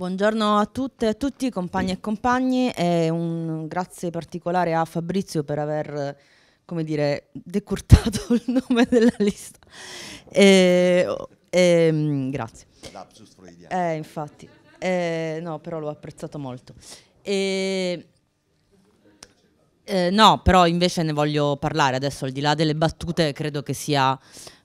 Buongiorno a tutte e a tutti, compagni e compagni, e un grazie particolare a Fabrizio per aver come dire, decurtato il nome della lista. E, e, ehm, grazie. Lapsus freudiano. Eh, infatti. Eh, no, però l'ho apprezzato molto. Eh, eh, no, però invece ne voglio parlare adesso, al di là delle battute, credo che sia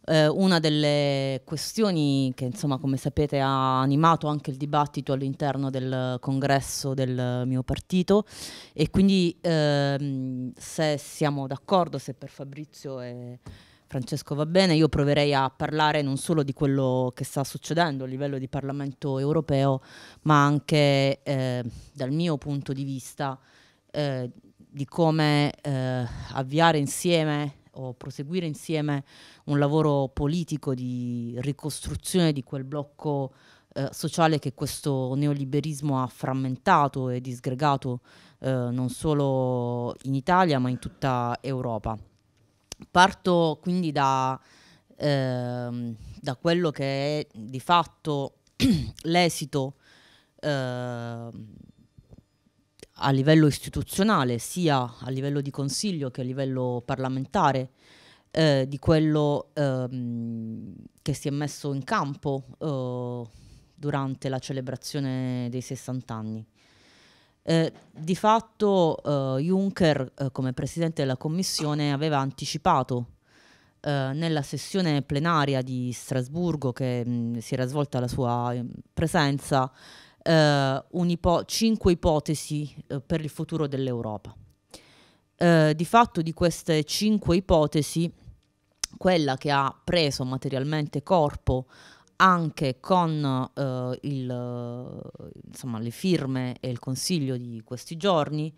eh, una delle questioni che, insomma, come sapete, ha animato anche il dibattito all'interno del congresso del mio partito e quindi ehm, se siamo d'accordo, se per Fabrizio e Francesco va bene, io proverei a parlare non solo di quello che sta succedendo a livello di Parlamento europeo, ma anche eh, dal mio punto di vista eh, di come eh, avviare insieme o proseguire insieme un lavoro politico di ricostruzione di quel blocco eh, sociale che questo neoliberismo ha frammentato e disgregato eh, non solo in Italia ma in tutta Europa. Parto quindi da, eh, da quello che è di fatto l'esito ehm, a livello istituzionale, sia a livello di Consiglio che a livello parlamentare, eh, di quello ehm, che si è messo in campo eh, durante la celebrazione dei 60 anni. Eh, di fatto eh, Juncker, eh, come Presidente della Commissione, aveva anticipato eh, nella sessione plenaria di Strasburgo che mh, mm, si era svolta la sua ehm, presenza eh, ipo- cinque ipotesi eh, per il futuro dell'Europa. Eh, di fatto di queste cinque ipotesi, quella che ha preso materialmente corpo anche con eh, il, insomma, le firme e il consiglio di questi giorni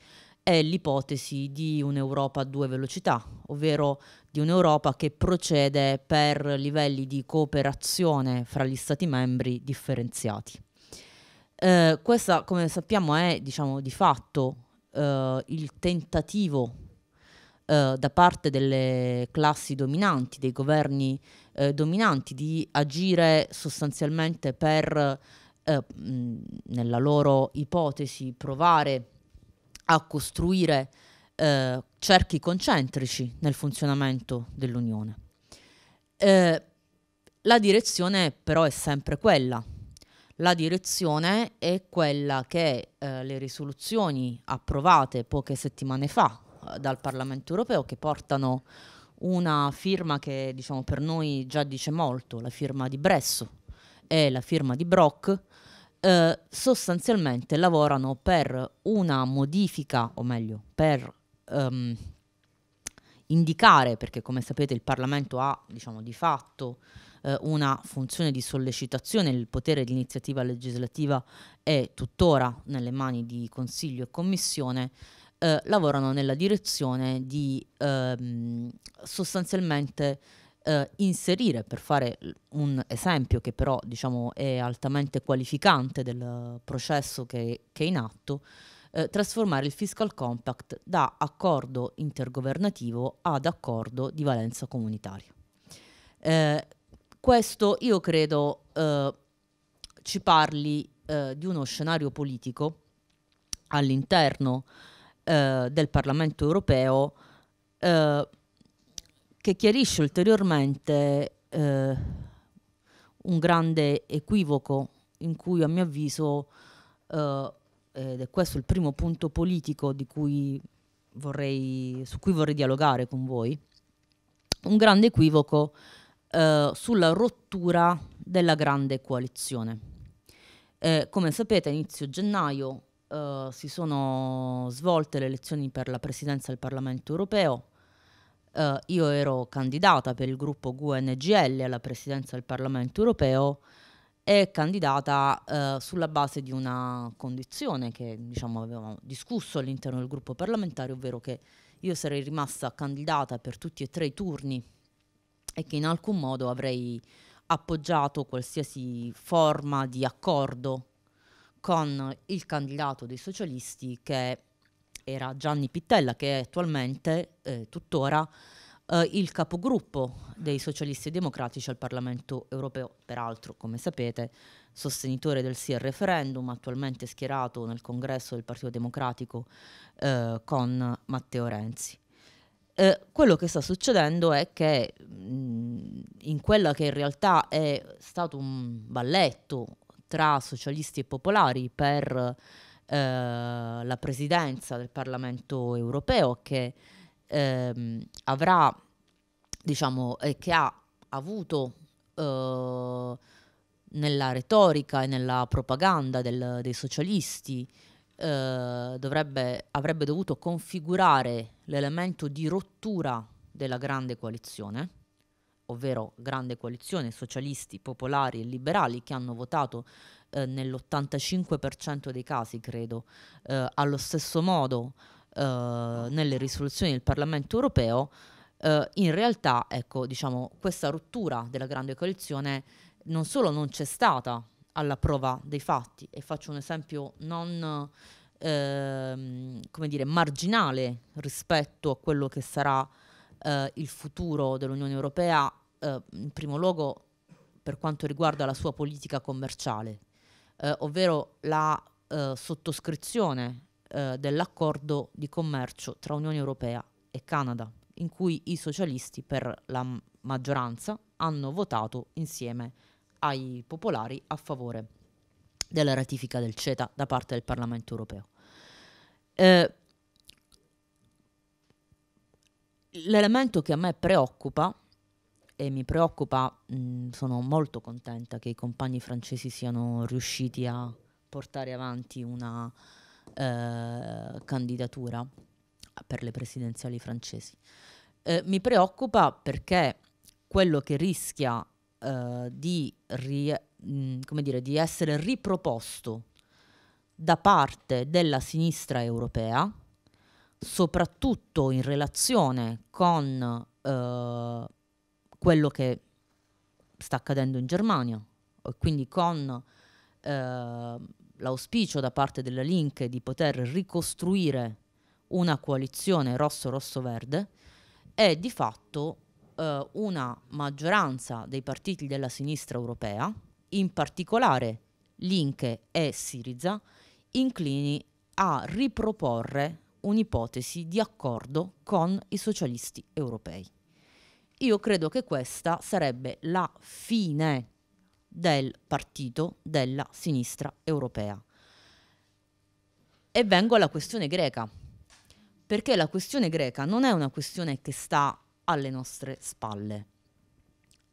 è l'ipotesi di un'Europa a due velocità, ovvero di un'Europa che procede per livelli di cooperazione fra gli Stati membri differenziati. Eh, questa, come sappiamo, è diciamo, di fatto eh, il tentativo eh, da parte delle classi dominanti, dei governi eh, dominanti, di agire sostanzialmente per, eh, mh, nella loro ipotesi, provare a costruire eh, cerchi concentrici nel funzionamento dell'Unione. la direzione però è sempre quella, la direzione è quella che eh, le risoluzioni approvate poche settimane fa eh, dal Parlamento europeo che portano una firma che diciamo, per noi già dice molto, la firma di Bresso e la firma di Brock, eh, sostanzialmente lavorano per una modifica, o meglio, per um, indicare, perché come sapete il Parlamento ha diciamo, di fatto eh, una funzione di sollecitazione, il potere di iniziativa legislativa è tuttora nelle mani di Consiglio e Commissione, eh, lavorano nella direzione di ehm, sostanzialmente eh, inserire, per fare un esempio che però diciamo, è altamente qualificante del processo che, che è in atto, eh, trasformare il fiscal compact da accordo intergovernativo ad accordo di valenza comunitaria. Eh, questo io credo eh, ci parli eh, di uno scenario politico all'interno eh, del Parlamento europeo eh, che chiarisce ulteriormente eh, un grande equivoco in cui a mio avviso, eh, ed è questo il primo punto politico cui vorrei, su cui vorrei dialogare con voi, un grande equivoco eh, sulla rottura della grande coalizione. Eh, come sapete, a inizio gennaio eh, si sono svolte le elezioni per la presidenza del Parlamento europeo. Eh, io ero candidata per il gruppo GUNGL alla presidenza del Parlamento europeo e candidata eh, sulla base di una condizione che diciamo, avevamo discusso all'interno del gruppo parlamentare, ovvero che io sarei rimasta candidata per tutti e tre i turni e che in alcun modo avrei appoggiato qualsiasi forma di accordo con il candidato dei socialisti che era Gianni Pittella, che è attualmente, eh, tuttora, eh, il capogruppo dei socialisti democratici al Parlamento europeo, peraltro, come sapete, sostenitore del sì al referendum, attualmente schierato nel congresso del Partito Democratico eh, con Matteo Renzi. Eh, quello che sta succedendo è che in quella che in realtà è stato un balletto tra socialisti e popolari per eh, la presidenza del Parlamento europeo che ehm, avrà, diciamo, eh, che ha avuto eh, nella retorica e nella propaganda del, dei socialisti eh, dovrebbe, avrebbe dovuto configurare l'elemento di rottura della grande coalizione ovvero grande coalizione, socialisti, popolari e liberali che hanno votato eh, nell'85% dei casi, credo, eh, allo stesso modo eh, nelle risoluzioni del Parlamento europeo, eh, in realtà ecco, diciamo, questa rottura della grande coalizione non solo non c'è stata alla prova dei fatti, e faccio un esempio non... Ehm, come dire, marginale rispetto a quello che sarà eh, il futuro dell'Unione Europea, eh, in primo luogo per quanto riguarda la sua politica commerciale, eh, ovvero la eh, sottoscrizione eh, dell'accordo di commercio tra Unione Europea e Canada, in cui i socialisti per la maggioranza hanno votato insieme ai popolari a favore della ratifica del CETA da parte del Parlamento europeo. Eh, l'elemento che a me preoccupa e mi preoccupa, mh, mm, sono molto contenta che i compagni francesi siano riusciti a portare avanti una eh, candidatura per le presidenziali francesi. Eh, mi preoccupa perché quello che rischia eh, di, ri, mh, mm, dire, di essere riproposto da parte della sinistra europea, soprattutto in relazione con eh, quello che sta accadendo in Germania, e quindi con eh, l'auspicio da parte della Linke di poter ricostruire una coalizione rosso-rosso-verde, è di fatto eh, una maggioranza dei partiti della sinistra europea, in particolare Linke e Siriza, inclini a riproporre un'ipotesi di accordo con i socialisti europei. Io credo che questa sarebbe la fine del partito della sinistra europea. E vengo alla questione greca, perché la questione greca non è una questione che sta alle nostre spalle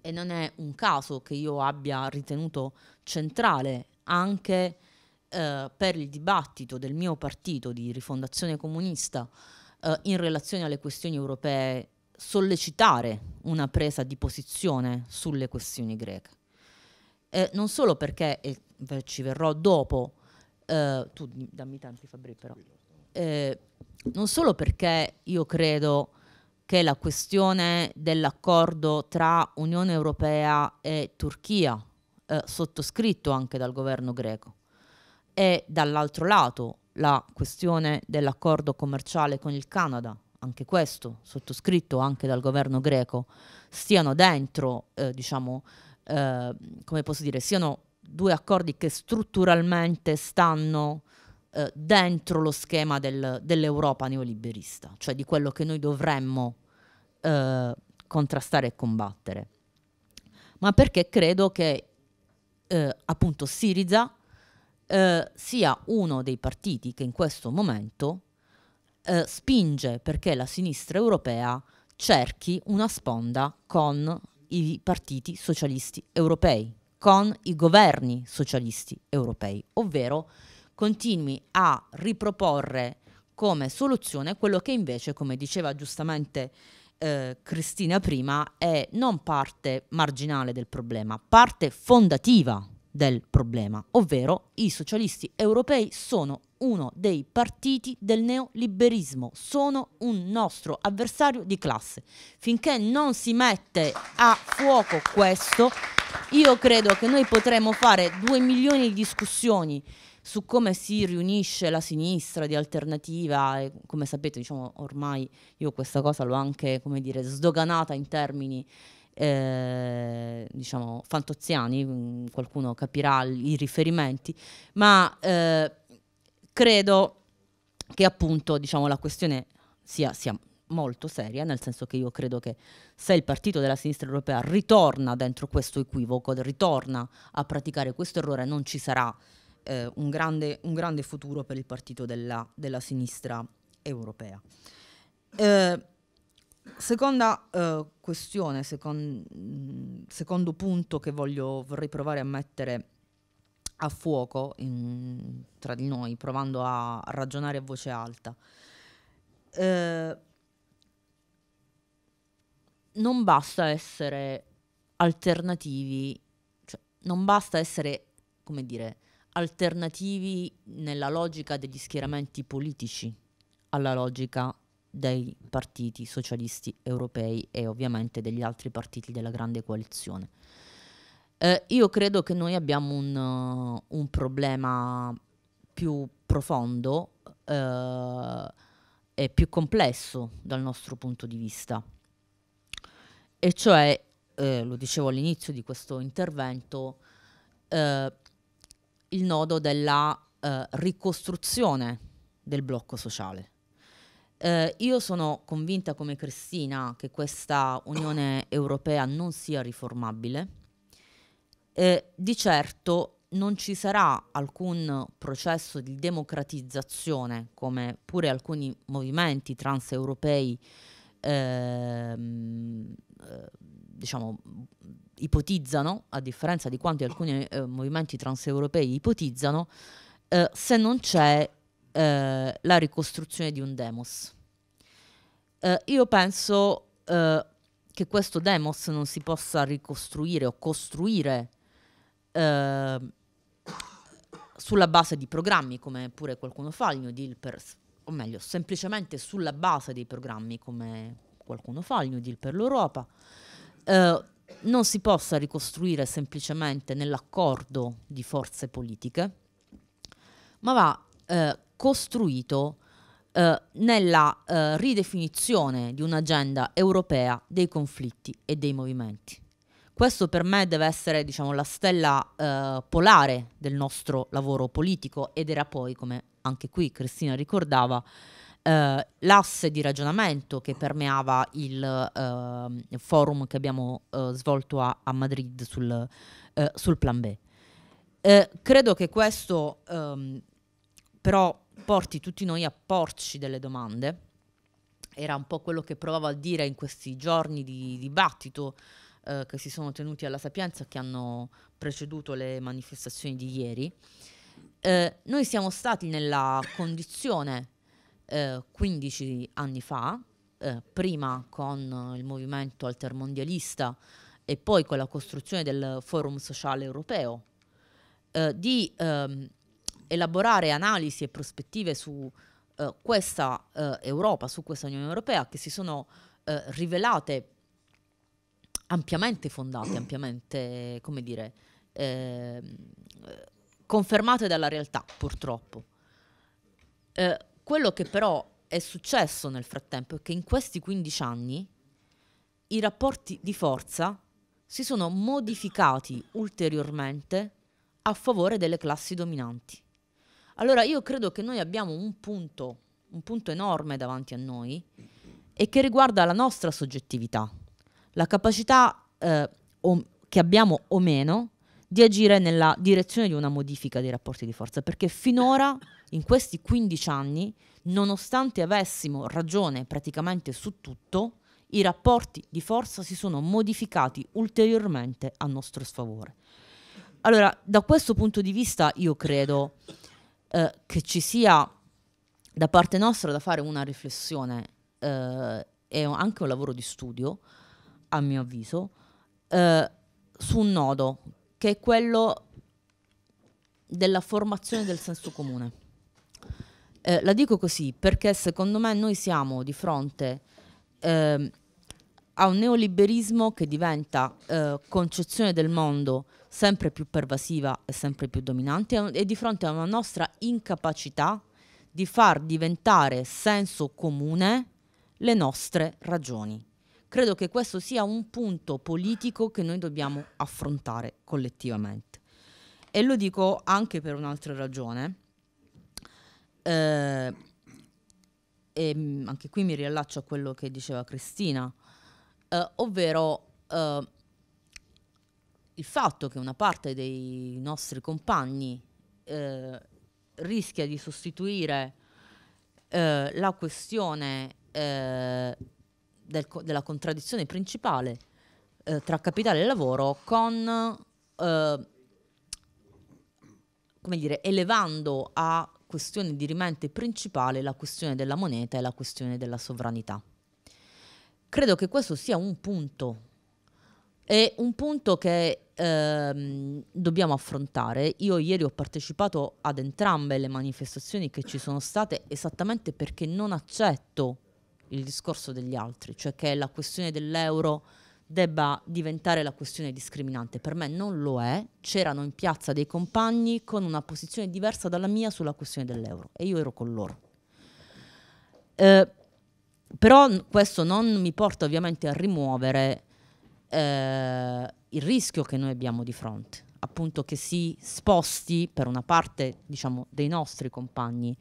e non è un caso che io abbia ritenuto centrale anche eh, per il dibattito del mio partito di rifondazione comunista eh, in relazione alle questioni europee sollecitare una presa di posizione sulle questioni greche. Eh, non solo perché, e ci verrò dopo, eh, tu dammi tanti Fabri però, eh, non solo perché io credo che la questione dell'accordo tra Unione Europea e Turchia, eh, sottoscritto anche dal governo greco, e dall'altro lato la questione dell'accordo commerciale con il Canada, anche questo sottoscritto anche dal governo greco, stiano dentro, eh, diciamo, eh, come posso dire, siano due accordi che strutturalmente stanno eh, dentro lo schema del, dell'Europa neoliberista, cioè di quello che noi dovremmo eh, contrastare e combattere. Ma perché credo che eh, appunto Siriza eh, sia uno dei partiti che in questo momento eh, spinge perché la sinistra europea cerchi una sponda con i partiti socialisti europei, con i governi socialisti europei, ovvero continui a riproporre come soluzione quello che invece, come diceva giustamente eh, Cristina prima, è non parte marginale del problema, parte fondativa del problema, ovvero i socialisti europei sono uno dei partiti del neoliberismo, sono un nostro avversario di classe. Finché non si mette a fuoco questo, io credo che noi potremo fare due milioni di discussioni su come si riunisce la sinistra di alternativa e come sapete diciamo ormai io questa cosa l'ho anche come dire sdoganata in termini eh, diciamo, fantoziani, mm, qualcuno capirà i riferimenti, ma eh, credo che appunto diciamo, la questione sia, sia molto seria, nel senso che io credo che se il partito della sinistra europea ritorna dentro questo equivoco, ritorna a praticare questo errore, non ci sarà eh, un, grande, un, grande, futuro per il partito della, della sinistra europea. Eh, seconda uh, questione, second, mm, secondo punto che voglio, vorrei provare a mettere a fuoco in, tra di noi, provando a, ragionare a voce alta. Uh, non basta essere alternativi, cioè non basta essere, come dire, alternativi nella logica degli schieramenti politici alla logica dei partiti socialisti europei e ovviamente degli altri partiti della grande coalizione. Eh, io credo che noi abbiamo un, uh, un problema più profondo uh, e più complesso dal nostro punto di vista, e cioè, eh, lo dicevo all'inizio di questo intervento, eh, il nodo della eh, ricostruzione del blocco sociale. Eh, io sono convinta come Cristina che questa Unione Europea non sia riformabile. Eh, di certo non ci sarà alcun processo di democratizzazione, come pure alcuni movimenti transeuropei ehm, eh, diciamo, ipotizzano, a differenza di quanti alcuni eh, movimenti transeuropei ipotizzano, eh, se non c'è eh, la ricostruzione di un demos. Eh, io penso eh, che questo demos non si possa ricostruire o costruire eh, sulla base di programmi, come pure qualcuno fa, il New Deal per, o meglio, semplicemente sulla base dei programmi, come qualcuno fa, il New Deal per l'Europa, eh, non si possa ricostruire semplicemente nell'accordo di forze politiche, ma va eh, costruito eh, nella eh, ridefinizione di un'agenda europea dei conflitti e dei movimenti. Questo per me deve essere diciamo, la stella eh, polare del nostro lavoro politico ed era poi, come anche qui Cristina ricordava, eh, l'asse di ragionamento che permeava il eh, forum che abbiamo eh, svolto a, a, Madrid sul, eh, sul Plan B. Eh, credo che questo ehm, però porti tutti noi a porci delle domande. Era un po' quello che provavo a dire in questi giorni di dibattito eh, che si sono tenuti alla Sapienza, che hanno preceduto le manifestazioni di ieri. Eh, noi siamo stati nella condizione eh, 15 anni fa, eh, prima con il movimento altermondialista e poi con la costruzione del Forum Sociale Europeo, eh, di ehm, elaborare analisi e prospettive su eh, questa eh, Europa, su questa Unione Europea, che si sono eh, rivelate ampiamente fondate, ampiamente, come dire, ehm, confermate dalla realtà, purtroppo. Eh, quello che però è successo nel frattempo è che in questi 15 anni i rapporti di forza si sono modificati ulteriormente a favore delle classi dominanti. Allora io credo che noi abbiamo un punto, un punto enorme davanti a noi e che riguarda la nostra soggettività, la capacità eh, o, che abbiamo o meno di agire nella direzione di una modifica dei rapporti di forza, perché finora, in questi 15 anni, nonostante avessimo ragione praticamente su tutto, i rapporti di forza si sono modificati ulteriormente a nostro sfavore. Allora, da questo punto di vista io credo eh, che ci sia da parte nostra da fare una riflessione eh, e anche un lavoro di studio, a mio avviso, eh, su un nodo che è quello della formazione del senso comune. Eh, la dico così perché secondo me noi siamo di fronte eh, a un neoliberismo che diventa eh, concezione del mondo sempre più pervasiva e sempre più dominante e di fronte a una nostra incapacità di far diventare senso comune le nostre ragioni. Credo che questo sia un punto politico che noi dobbiamo affrontare collettivamente. E lo dico anche per un'altra ragione. Eh, e anche qui mi riallaccio a quello che diceva Cristina eh, ovvero eh, il fatto che una parte dei nostri compagni eh, rischia di sostituire eh, la questione eh, del, della contraddizione principale eh, tra capitale e lavoro con come dire, elevando a questione di rimente principale la questione della moneta e la questione della sovranità credo che questo sia un punto, è un punto che ehm, dobbiamo affrontare. Io ieri ho partecipato ad entrambe le manifestazioni che ci sono state esattamente perché non accetto il discorso degli altri, cioè che la questione dell'euro debba diventare la questione discriminante. Per me non lo è, c'erano in piazza dei compagni con una posizione diversa dalla mia sulla questione dell'euro e io ero con loro. Eh, però questo non mi porta ovviamente a rimuovere eh, il rischio che noi abbiamo di fronte, appunto che si sposti per una parte diciamo, dei nostri compagni,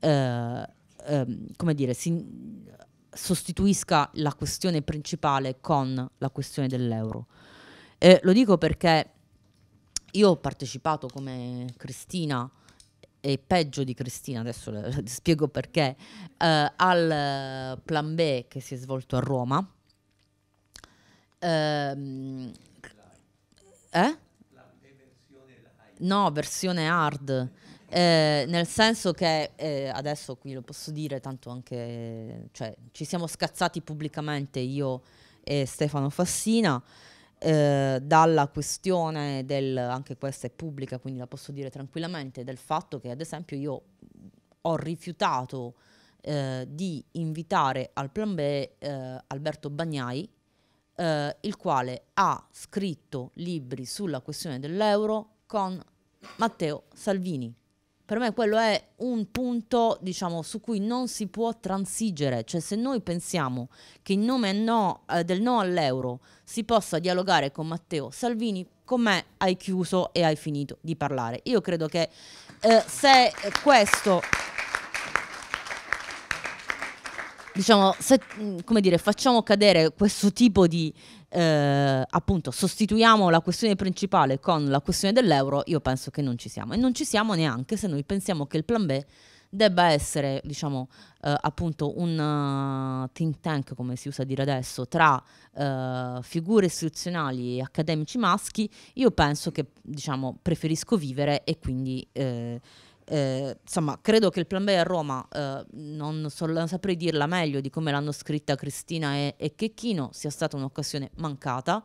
eh, ehm, come dire, si sostituisca la questione principale con la questione dell'euro. Eh, lo dico perché io ho partecipato come Cristina e peggio di Cristina, adesso le, le spiego perché, eh, al eh, Plan B che si è svolto a Roma. Eh? eh? No, versione hard. Eh, nel senso che eh, adesso qui lo posso dire, tanto anche cioè, ci siamo scazzati pubblicamente io e Stefano Fassina. Eh, dalla questione del, anche questa è pubblica, quindi la posso dire tranquillamente, del fatto che ad esempio io ho rifiutato eh, di invitare al plan B eh, Alberto Bagnai, eh, il quale ha scritto libri sulla questione dell'euro con Matteo Salvini per me quello è un punto diciamo, su cui non si può transigere, cioè se noi pensiamo che in nome no, eh, del no all'euro si possa dialogare con Matteo Salvini, con me hai chiuso e hai finito di parlare. Io credo che eh, se questo diciamo, se, mm, come dire, facciamo cadere questo tipo di, eh, appunto, sostituiamo la questione principale con la questione dell'euro, io penso che non ci siamo. E non ci siamo neanche se noi pensiamo che il plan B debba essere, diciamo, eh, appunto un uh, think tank, come si usa dire adesso, tra uh, figure istituzionali e accademici maschi, io penso che, diciamo, preferisco vivere e quindi... Eh, eh, insomma, credo che il plan B a Roma, eh, non, so, non, saprei dirla meglio di come l'hanno scritta Cristina e, e Checchino, sia stata un'occasione mancata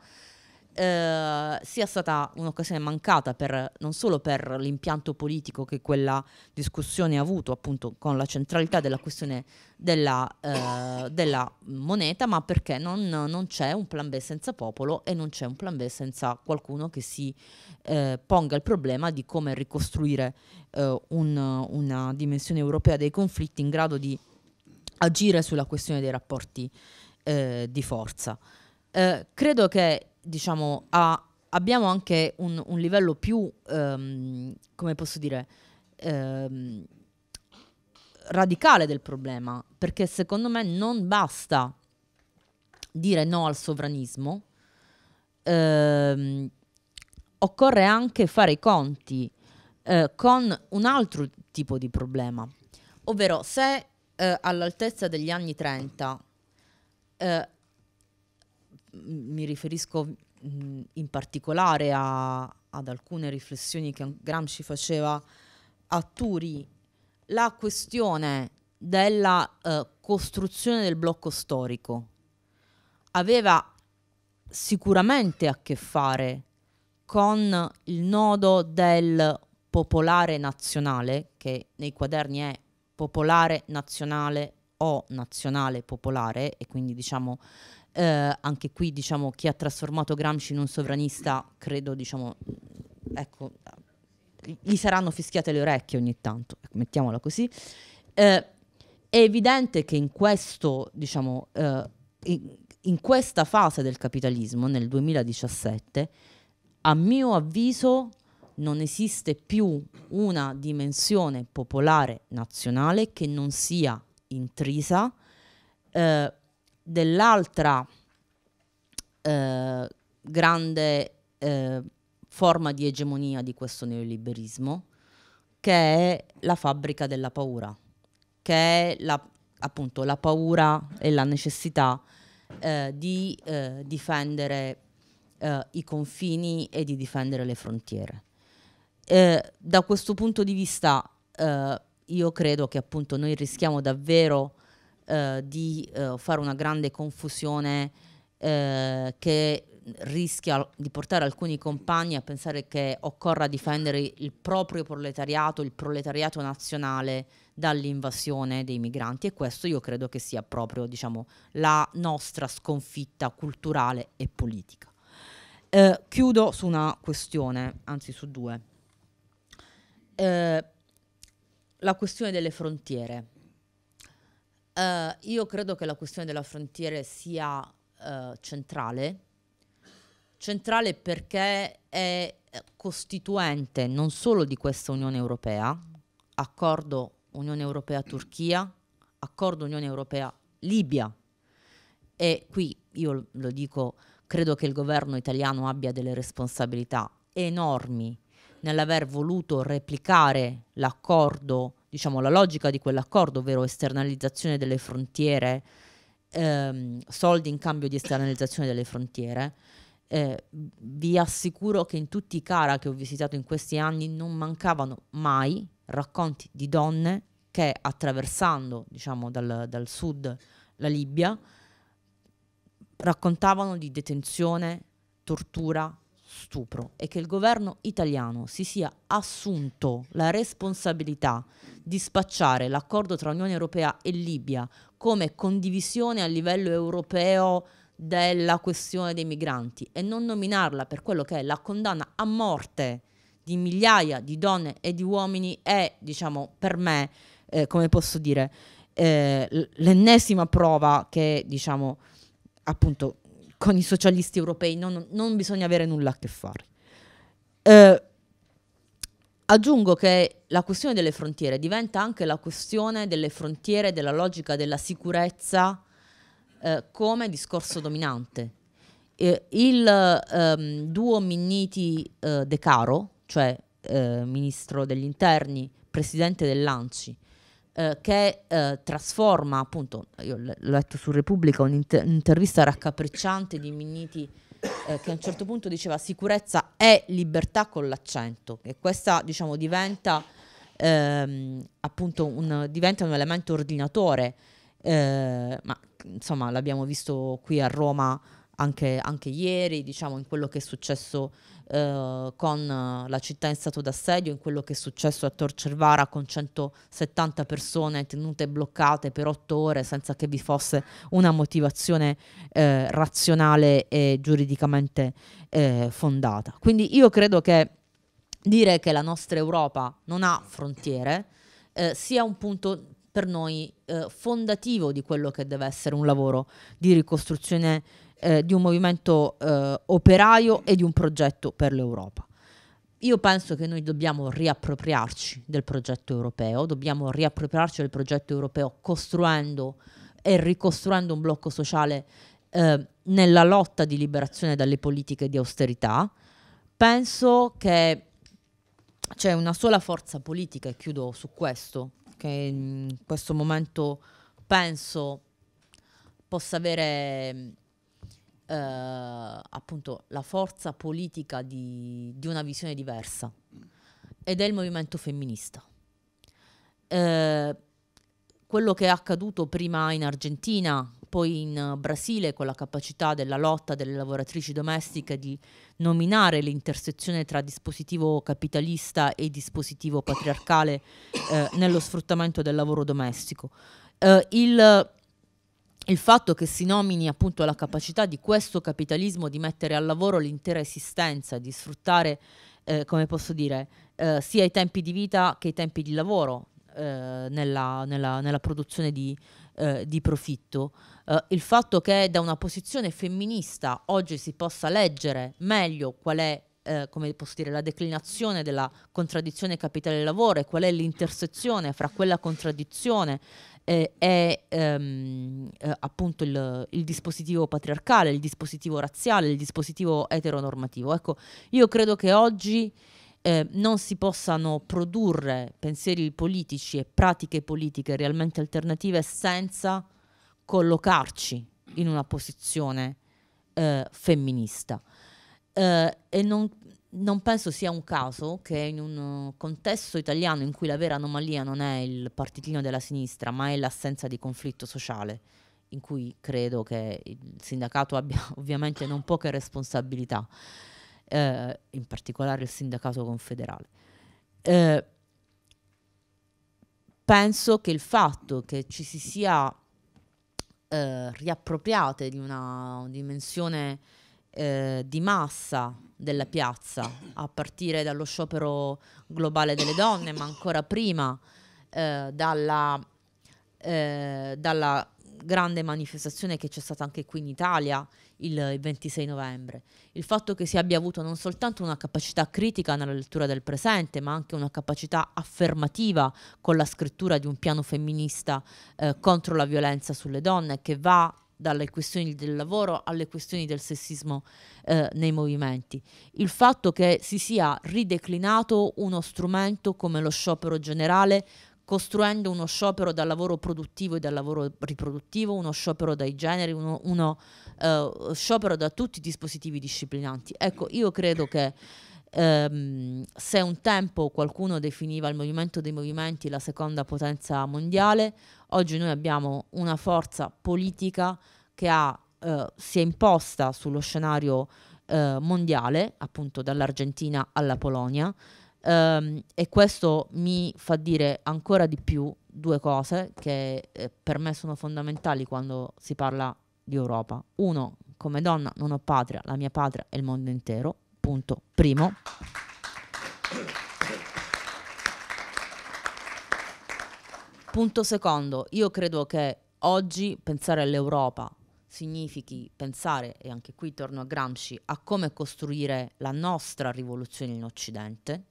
eh, sia stata un'occasione mancata per, non solo per l'impianto politico che quella discussione ha avuto appunto con la centralità della questione della, eh, della moneta, ma perché non, non, c'è un plan B senza popolo e non c'è un plan B senza qualcuno che si eh, ponga il problema di come ricostruire eh, un, una dimensione europea dei conflitti in grado di agire sulla questione dei rapporti eh, di forza. Eh, credo che diciamo, a, abbiamo anche un, un livello più, um, come posso dire, um, radicale del problema, perché secondo me non basta dire no al sovranismo, ehm, occorre anche fare i conti eh, con un altro tipo di problema, ovvero se eh, all'altezza degli anni 30 eh, mi riferisco in particolare a, ad alcune riflessioni che Gramsci faceva a Turi, la questione della eh, costruzione del blocco storico aveva sicuramente a che fare con il nodo del popolare nazionale, che nei quaderni è popolare nazionale o nazionale popolare, e quindi diciamo eh, anche qui diciamo chi ha trasformato Gramsci in un sovranista credo diciamo ecco gli saranno fischiate le orecchie ogni tanto ecco, mettiamola così eh, è evidente che in questo diciamo eh, in, in questa fase del capitalismo nel 2017 a mio avviso non esiste più una dimensione popolare nazionale che non sia intrisa eh, dell'altra eh, grande eh, forma di egemonia di questo neoliberismo, che è la fabbrica della paura, che è la, appunto la paura e la necessità eh, di eh, difendere eh, i confini e di difendere le frontiere. Eh, da questo punto di vista io credo che appunto noi rischiamo davvero eh, di eh, fare una grande confusione eh, che rischia di portare alcuni compagni a pensare che occorra difendere il proprio proletariato, il proletariato nazionale dall'invasione dei migranti e questo io credo che sia proprio diciamo, la nostra sconfitta culturale e politica. Eh, chiudo su una questione, anzi su due. Eh, la questione delle frontiere. Eh, io credo che la questione della frontiera sia uh, centrale, centrale perché è costituente non solo di questa Unione Europea, accordo Unione Europea-Turchia, accordo Unione Europea-Libia. E qui io lo dico, credo che il governo italiano abbia delle responsabilità enormi nell'aver voluto replicare l'accordo diciamo, la logica di quell'accordo, ovvero esternalizzazione delle frontiere, ehm, soldi in cambio di esternalizzazione delle frontiere, eh, vi assicuro che in tutti i cara che ho visitato in questi anni non mancavano mai racconti di donne che attraversando diciamo, dal, dal sud la Libia raccontavano di detenzione, tortura, stupro e che il governo italiano si sia assunto la responsabilità di spacciare l'accordo tra Unione Europea e Libia come condivisione a livello europeo della questione dei migranti e non nominarla per quello che è la condanna a morte di migliaia di donne e di uomini è, diciamo, per me, eh, come posso dire, eh, l'ennesima prova che, diciamo, appunto con i socialisti europei, non, non bisogna avere nulla a che fare. Eh, aggiungo che la questione delle frontiere diventa anche la questione delle frontiere, della logica della sicurezza eh, come discorso dominante. Eh, il ehm, duo Minniti eh, De Caro, cioè eh, ministro degli interni, presidente dell'ANCI, eh, che eh, trasforma, appunto, io ho letto su Repubblica un'intervista raccapricciante di Minniti eh, che a un certo punto diceva sicurezza è libertà con l'accento e questa diciamo diventa ehm, appunto un, diventa un elemento ordinatore eh, ma insomma l'abbiamo visto qui a Roma anche, anche ieri diciamo in quello che è successo eh, con eh, la città in stato d'assedio, in quello che è successo a Tor Cervara con 170 persone tenute bloccate per otto ore senza che vi fosse una motivazione eh, razionale e giuridicamente eh, fondata. Quindi io credo che dire che la nostra Europa non ha frontiere eh, sia un punto per noi fondativo di quello che deve essere un lavoro di ricostruzione eh, di un movimento eh, operaio e di un progetto per l'Europa. Io penso che noi dobbiamo riappropriarci del progetto europeo, dobbiamo riappropriarci del progetto europeo costruendo e ricostruendo un blocco sociale eh, nella lotta di liberazione dalle politiche di austerità. Penso che c'è una sola forza politica, e chiudo su questo, che in questo momento penso possa avere eh, appunto la forza politica di, di, una visione diversa ed è il movimento femminista. Eh, quello che è accaduto prima in Argentina, poi in Brasile, con la capacità della lotta delle lavoratrici domestiche di nominare l'intersezione tra dispositivo capitalista e dispositivo patriarcale eh, nello sfruttamento del lavoro domestico. Eh, il il fatto che si nomini appunto la capacità di questo capitalismo di mettere al lavoro l'intera esistenza, di sfruttare, eh, come posso dire, eh, sia i tempi di vita che i tempi di lavoro eh, nella, nella, nella, produzione di, eh, di profitto, eh, il fatto che da una posizione femminista oggi si possa leggere meglio qual è eh, come posso dire, la declinazione della contraddizione capitale-lavoro e qual è l'intersezione fra quella contraddizione eh, è ehm, eh, appunto il, il, dispositivo patriarcale, il dispositivo razziale, il dispositivo eteronormativo. Ecco, io credo che oggi eh, non si possano produrre pensieri politici e pratiche politiche realmente alternative senza collocarci in una posizione eh, femminista. Eh, e non, non penso sia un caso che in un uh, contesto italiano in cui la vera anomalia non è il partitino della sinistra, ma è l'assenza di conflitto sociale, in cui credo che il sindacato abbia ovviamente non poche responsabilità, eh, in particolare il sindacato confederale. Eh, penso che il fatto che ci si sia eh, riappropriate di una dimensione eh, di massa della piazza, a partire dallo sciopero globale delle donne, ma ancora prima eh, dalla, eh, dalla, grande manifestazione che c'è stata anche qui in Italia il, 26 novembre. Il fatto che si abbia avuto non soltanto una capacità critica nella lettura del presente, ma anche una capacità affermativa con la scrittura di un piano femminista eh, contro la violenza sulle donne che va dalle questioni del lavoro alle questioni del sessismo eh, nei movimenti. Il fatto che si sia rideclinato uno strumento come lo sciopero generale, costruendo uno sciopero dal lavoro produttivo e dal lavoro riproduttivo, uno sciopero dai generi, uno, uno uh, sciopero da tutti i dispositivi disciplinanti. Ecco, io credo che Um, se un tempo qualcuno definiva il movimento dei movimenti la seconda potenza mondiale, Oggi noi abbiamo una forza politica che ha, eh, si è imposta sullo scenario eh, mondiale, appunto dall'Argentina alla Polonia, ehm, e questo mi fa dire ancora di più due cose che eh, per me sono fondamentali quando si parla di Europa. Uno, come donna non ho patria, la mia patria è il mondo intero, punto primo. Punto secondo, io credo che oggi pensare all'Europa significhi pensare, e anche qui torno a Gramsci, a come costruire la nostra rivoluzione in Occidente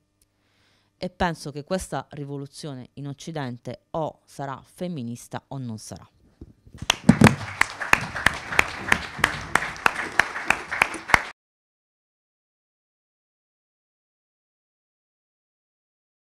e penso che questa rivoluzione in Occidente o sarà femminista o non sarà.